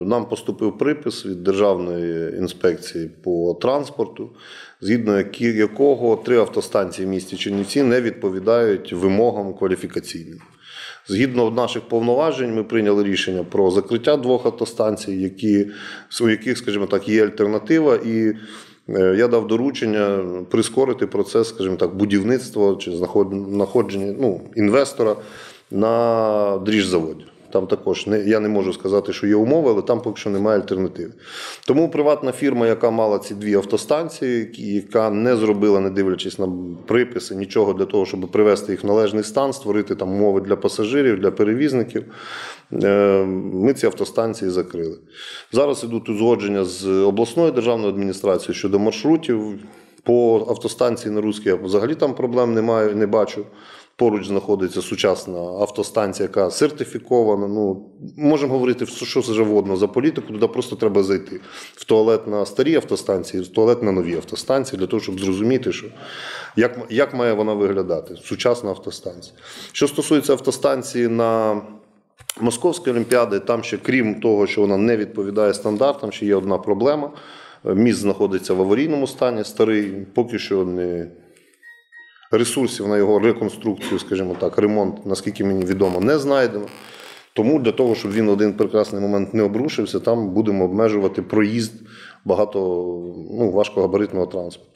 Нам поступив припис від Державної інспекції по транспорту, згідно якого три автостанції в місті Чернівці не відповідають вимогам кваліфікаційним. Згідно наших повноважень, ми прийняли рішення про закриття двох автостанцій, які, у яких, скажімо так, є альтернатива, і е, я дав доручення прискорити процес, скажімо так, будівництва чи знаходження ну, інвестора на дріжджзаводі. Там також не я не можу сказати, що є умови, але там поки що немає альтернативи. Тому приватна фірма, яка мала ці дві автостанції, яка не зробила, не дивлячись на приписи, нічого для того, щоб привести їх в належний стан, створити там умови для пасажирів, для перевізників. Е, ми ці автостанції закрили. Зараз ідуть узгодження з обласною державною адміністрацією щодо маршрутів. По автостанції на Руській я взагалі там проблем немає, не бачу. Поруч знаходиться сучасна автостанція, яка сертифікована. Ну можемо говорити що це водно за політику. Туди просто треба зайти в туалет на старі автостанції, в туалет на нові автостанції, для того, щоб зрозуміти, що як як має вона виглядати. Сучасна автостанція. Що стосується автостанції на Московської олімпіади, там ще крім того, що вона не відповідає стандартам, ще є одна проблема. Міст знаходиться в аварійному стані, старий, поки що не ресурсів на його реконструкцію, скажімо так, ремонт, наскільки мені відомо, не знайдено. Тому для того, щоб він один прекрасний момент не обрушився, там будемо обмежувати проїзд багато ну, важкогабаритного транспорту.